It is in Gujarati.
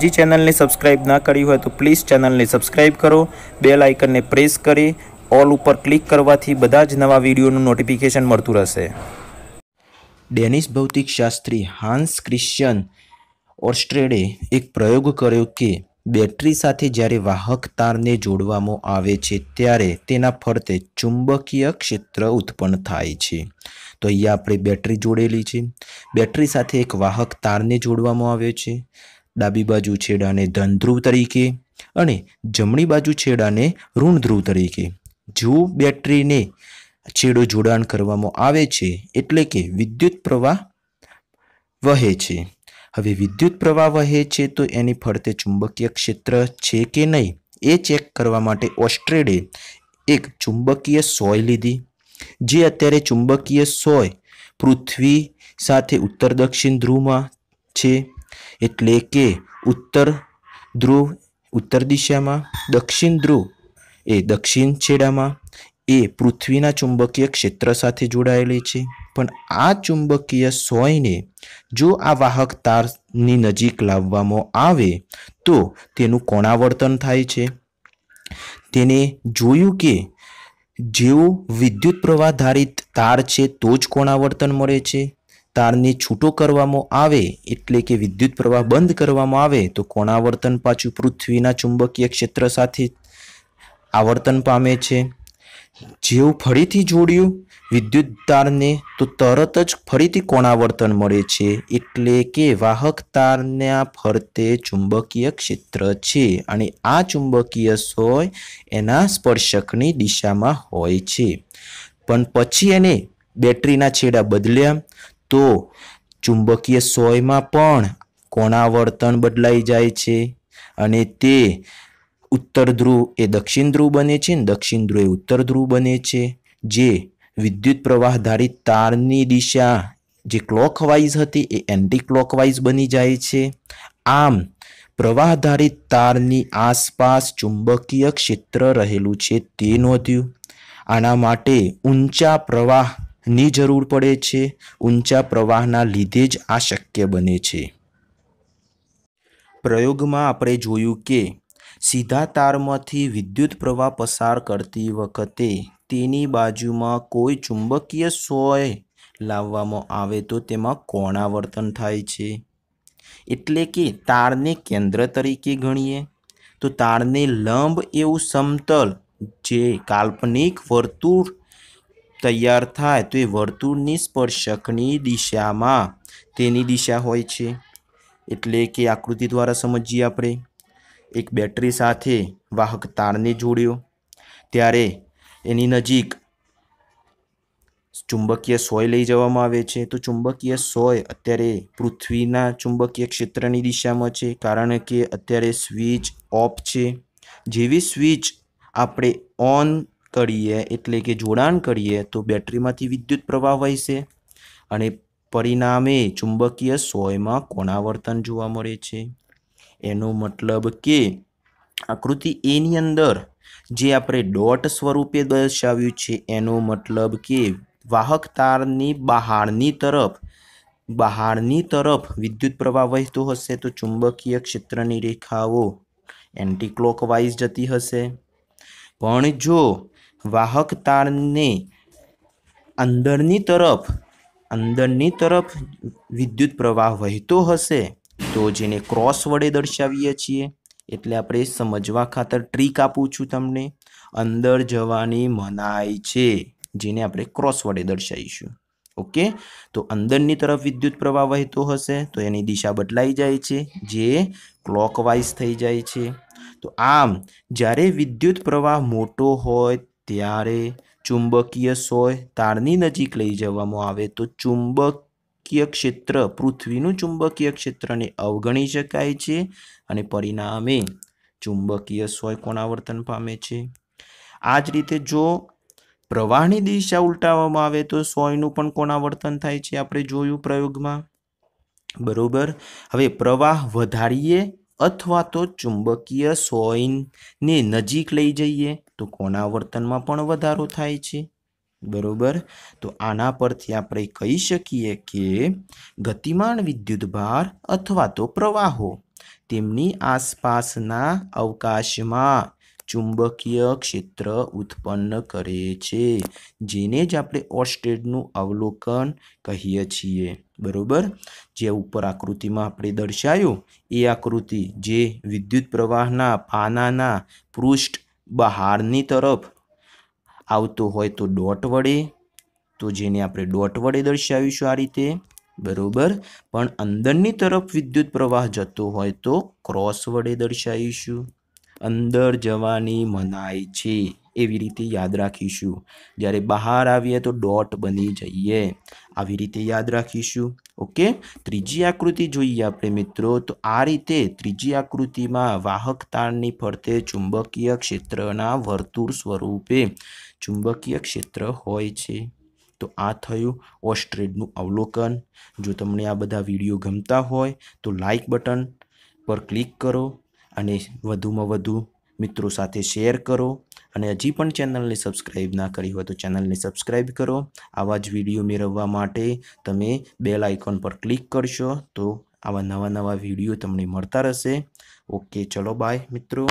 હજી ચેનલને સબસ્ક્રાઇબ ના કરી હોય તો પ્લીઝ ચેનલને સબસ્ક્રાઇબ કરો બેલ આઇકનને પ્રેસ કરી ઓલ ઉપર ક્લિક કરવાથી બધા જ નવા વિડીયોનું નોટિફિકેશન મળતું રહેશે ડેનિશ ભૌતિકશાસ્ત્રી હાન્સ ક્રિશ્ચિયન ઓસ્ટ્રેડે એક પ્રયોગ કર્યો કે બેટરી સાથે જ્યારે વાહક તારને જોડવામાં આવે છે ત્યારે તેના ફરતે ચુંબકીય ક્ષેત્ર ઉત્પન્ન થાય છે તો અહીંયા આપણે બેટરી જોડેલી છે બેટરી સાથે એક વાહક તારને જોડવામાં આવ્યો છે ડાબી બાજુ છેડાને ધન ધ્રુવ તરીકે અને જમણી બાજુ છેડાને ઋણ ધ્રુવ તરીકે જો બેટરીને છેડો જોડાણ કરવામાં આવે છે એટલે કે વિદ્યુત પ્રવાહ વહે છે હવે વિદ્યુત પ્રવાહ વહે છે તો એની ફરતે ચુંબકીય ક્ષેત્ર છે કે નહીં એ ચેક કરવા માટે ઓસ્ટ્રેડે એક ચુંબકીય સોય લીધી જે અત્યારે ચુંબકીય સોય પૃથ્વી સાથે ઉત્તર દક્ષિણ ધ્રુવમાં છે એટલે કે ઉત્તર ધ્રુવ ઉત્તર દિશામાં દક્ષિણ ધ્રુવ એ દક્ષિણ છેડામાં એ પૃથ્વીના ચુંબકીય ક્ષેત્ર સાથે જોડાયેલી છે પણ આ ચુંબકીય સોયને જો આ વાહક તારની નજીક લાવવામાં આવે તો તેનું કોણાવર્તન થાય છે તેને જોયું કે જેવો વિદ્યુત પ્રવાહ ધારિત તાર છે તો જ કોણાવર્તન મળે છે તારને છૂટો કરવામાં આવે એટલે કે વિદ્યુત પ્રવાહ બંધ કરવામાં આવે તો કોણાવર્તન પાછું પૃથ્વીના ચુંબકીય ક્ષેત્ર સાથે આવર્તન પામે છે જેવું ફરીથી જોડ્યું વિદ્યુત તારને તો તરત જ ફરીથી કોણાવર્તન મળે છે એટલે કે વાહક તારના ફરતે ચુંબકીય ક્ષેત્ર છે અને આ ચુંબકીય સોય એના સ્પર્શકની દિશામાં હોય છે પણ પછી એને બેટરીના છેડા બદલ્યા તો ચુંબકીય સોયમાં પણ વર્તન બદલાઈ જાય છે અને તે ઉત્તર ધ્રુવ એ દક્ષિણ ધ્રુવ બને છે ને દક્ષિણ ધ્રુવ એ ઉત્તર ધ્રુવ બને છે જે વિદ્યુત પ્રવાહધારી તારની દિશા જે ક્લોકવાઇઝ હતી એ એન્ટી ક્લોકવાઇઝ બની જાય છે આમ પ્રવાહધારી તારની આસપાસ ચુંબકીય ક્ષેત્ર રહેલું છે તે નોંધ્યું આના માટે ઊંચા પ્રવાહ ની જરૂર પડે છે ઊંચા પ્રવાહના લીધે જ આ શક્ય બને છે પ્રયોગમાં આપણે જોયું કે સીધા તારમાંથી વિદ્યુત પ્રવાહ પસાર કરતી વખતે તેની બાજુમાં કોઈ ચુંબકીય સોય લાવવામાં આવે તો તેમાં કોણાવર્તન થાય છે એટલે કે તારને કેન્દ્ર તરીકે ગણીએ તો તારને લંબ એવું સમતલ જે કાલ્પનિક વર્તુળ તૈયાર થાય તો એ વર્તુળની સ્પર્શકની દિશામાં તેની દિશા હોય છે એટલે કે આકૃતિ દ્વારા સમજીએ આપણે એક બેટરી સાથે વાહક તારને જોડ્યો ત્યારે એની નજીક ચુંબકીય સોય લઈ જવામાં આવે છે તો ચુંબકીય સોય અત્યારે પૃથ્વીના ચુંબકીય ક્ષેત્રની દિશામાં છે કારણ કે અત્યારે સ્વિચ ઓફ છે જેવી સ્વિચ આપણે ઓન કરીએ એટલે કે જોડાણ કરીએ તો બેટરીમાંથી વિદ્યુત પ્રવાહ વહેશે અને પરિણામે ચુંબકીય સોયમાં કોણાવર્તન જોવા મળે છે એનો મતલબ કે આકૃતિ એની અંદર જે આપણે ડોટ સ્વરૂપે દર્શાવ્યું છે એનો મતલબ કે વાહક તારની બહારની તરફ બહારની તરફ વિદ્યુત પ્રવાહ વહેતો હશે તો ચુંબકીય ક્ષેત્રની રેખાઓ એન્ટી ક્લોકવાઇઝ જતી હશે પણ જો વાહક તારને અંદરની તરફ અંદરની તરફ વિદ્યુત પ્રવાહ વહેતો હશે તો જેને ક્રોસ વડે દર્શાવીએ છીએ એટલે આપણે સમજવા ખાતર ટ્રીક આપું છું તમને અંદર જવાની મનાઈ છે જેને આપણે ક્રોસ વડે દર્શાવીશું ઓકે તો અંદરની તરફ વિદ્યુત પ્રવાહ વહેતો હશે તો એની દિશા બદલાઈ જાય છે જે ક્લોકવાઇઝ થઈ જાય છે તો આમ જ્યારે વિદ્યુત પ્રવાહ મોટો હોય ત્યારે ચુંબકીય સોય તારની નજીક લઈ જવામાં આવે તો ચુંબકીય ક્ષેત્ર પૃથ્વીનું ચુંબકીય ક્ષેત્રને અવગણી શકાય છે અને પરિણામે ચુંબકીય સોય કોણાવર્તન પામે છે આ જ રીતે જો પ્રવાહની દિશા ઉલટાવવામાં આવે તો સોયનું પણ કોણાવર્તન થાય છે આપણે જોયું પ્રયોગમાં બરોબર હવે પ્રવાહ વધારીએ અથવા તો ચુંબકીય સોયને નજીક લઈ જઈએ તો કોના વર્તનમાં પણ વધારો થાય છે બરોબર તો આના પરથી આપણે કહી શકીએ કે ગતિમાન વિદ્યુતભાર અથવા તો પ્રવાહો તેમની આસપાસના અવકાશમાં ચુંબકીય ક્ષેત્ર ઉત્પન્ન કરે છે જેને જ આપણે ઓસ્ટેડનું અવલોકન કહીએ છીએ બરોબર જે ઉપર આકૃતિમાં આપણે દર્શાયું એ આકૃતિ જે વિદ્યુત પ્રવાહના પાનાના પૃષ્ઠ બહારની તરફ આવતું હોય તો ડોટ વડે તો જેને આપણે ડોટ વડે દર્શાવીશું આ રીતે બરોબર પણ અંદરની તરફ વિદ્યુત પ્રવાહ જતો હોય તો ક્રોસ વડે દર્શાવીશું અંદર જવાની મનાઈ છે એવી રીતે યાદ રાખીશું જ્યારે બહાર આવીએ તો ડોટ બની જઈએ આવી રીતે યાદ રાખીશું ઓકે ત્રીજી આકૃતિ જોઈએ આપણે મિત્રો તો આ રીતે ત્રીજી આકૃતિમાં વાહક તારની ફરતે ચુંબકીય ક્ષેત્રના વર્તુળ સ્વરૂપે ચુંબકીય ક્ષેત્ર હોય છે તો આ થયું ઓસ્ટ્રેડનું અવલોકન જો તમને આ બધા વિડીયો ગમતા હોય તો લાઇક બટન પર ક્લિક કરો અને વધુમાં વધુ મિત્રો સાથે શેર કરો અને હજી પણ ચેનલને સબસ્ક્રાઈબ ના કરી હોય તો ચેનલને સબસ્ક્રાઈબ કરો આવા જ વિડીયો મેળવવા માટે તમે બેલ આઇકોન પર ક્લિક કરશો તો આવા નવા નવા વિડીયો તમને મળતા રહેશે ઓકે ચલો બાય મિત્રો